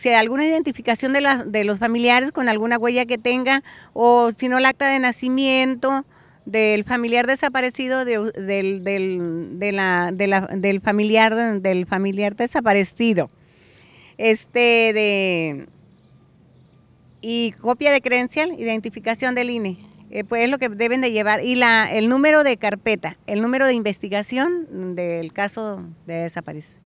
si hay alguna identificación de, los familiares con alguna huella que tenga, o si no el acta de nacimiento del familiar desaparecido, del, del, familiar, del familiar desaparecido. Este de y copia de credencial, identificación del INE. Eh, pues es lo que deben de llevar. Y la, el número de carpeta, el número de investigación del caso de desaparición